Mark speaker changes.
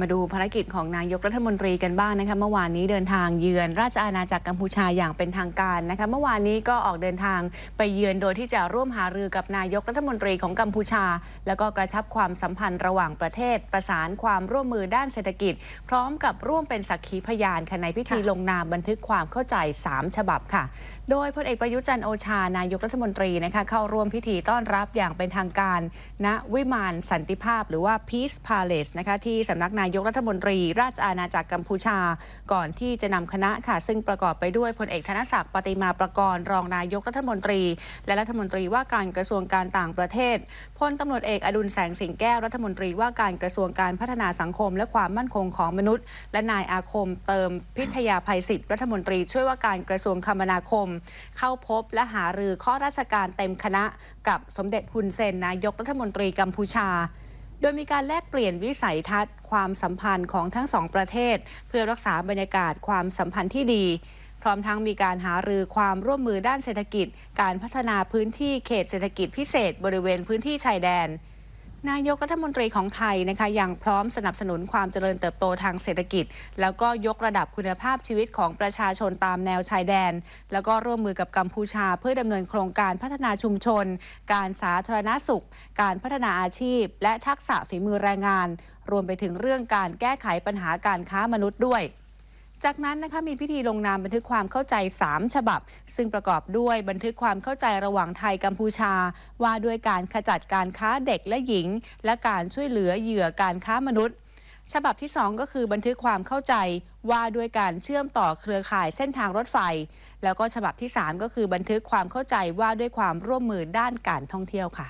Speaker 1: มาดูภารกิจของนายกรัฐมนตรีกันบ้างนะคะเมื่อวานนี้เดินทางเยือนราชอาณาจักรกัมพูชาอย่างเป็นทางการนะคะเมื่อวานนี้ก็ออกเดินทางไปเยือน โดยที่จะร่วมหารือกับนายกรัฐมนตรีของกัมพูชา แล้วก็กระชับความสัมพันธ์ระหว่างประเทศประสานความร่วมมือด้านเศรษฐกิจ พร้อมกับร่วมเป็นสักขีพยานขณะในพิธีลงนามบันทึกความเข้าใจ 3 ฉบับค่ะ โดยพลเอกประยุจันโอชานายกรัฐมนตรีนะคะเข้าร่วมพิธีต้อนรับอย่างเป็นทางการณนะวิมานสันติภาพ หรือว่า Peace Palace นะคะที่สำนักนนายกรัฐมนตรี ราชอาณาจักรกัมพูชา ก่อนที่จะนำคณะค่ะ ซึ่งประกอบไปด้วยพลเอกธนศักดิ์ปฏิมาประกรณ์รองนายกรัฐมนตรี และรัฐมนตรีว่าการกระทรวงการต่างประเทศ พลตำรวจเอกอดุลแสงสิงแก้วรัฐมนตรีว่าการกระทรวงการพัฒนาสังคม และความมั่นคงของมนุษย์ และนายอาคม เติมพิทยาภัยศิษย์รัฐมนตรี ช่วยว่าการกระทรวงคมนาคม เข้าพบและหารือข้อราชการเต็มคณะ กับสมเด็จฮุนเซนนายกรัฐมนตรีกัมพูชาโดยมีการแลกเปลี่ยนวิสัยทัศน์ความสัมพันธ์ของทั้งสองประเทศ เพื่อรักษาบรรยากาศความสัมพันธ์ที่ดี พร้อมทั้งมีการหารือความร่วมมือด้านเศรษฐกิจ การพัฒนาพื้นที่เขตเศรษฐกิจพิเศษบริเวณพื้นที่ชายแดนนายกรัฐมนตรีของไทยนะคะยังพร้อมสนับสนุนความเจริญเติบโตทางเศรษฐกิจ แล้วก็ยกระดับคุณภาพชีวิตของประชาชนตามแนวชายแดน แล้วก็ร่วมมือกับกัมพูชาเพื่อดำเนินโครงการพัฒนาชุมชน การสาธารณสุข การพัฒนาอาชีพและทักษะฝีมือแรงงาน รวมไปถึงเรื่องการแก้ไขปัญหาการค้ามนุษย์ด้วยจากนั้นนะคะมีพิธีลงนามบันทึกความเข้าใจ 3 ฉบับ ซึ่งประกอบด้วยบันทึกความเข้าใจระหว่างไทยกัมพูชา ว่าด้วยการขจัดการค้าเด็กและหญิง และการช่วยเหลือเหยื่อการค้ามนุษย์ ฉบับที่ 2 ก็คือบันทึกความเข้าใจ ว่าด้วยการเชื่อมต่อเครือข่ายเส้นทางรถไฟ แล้วก็ฉบับที่ 3 ก็คือบันทึกความเข้าใจว่าด้วยความร่วมมือด้านการท่องเที่ยวค่ะ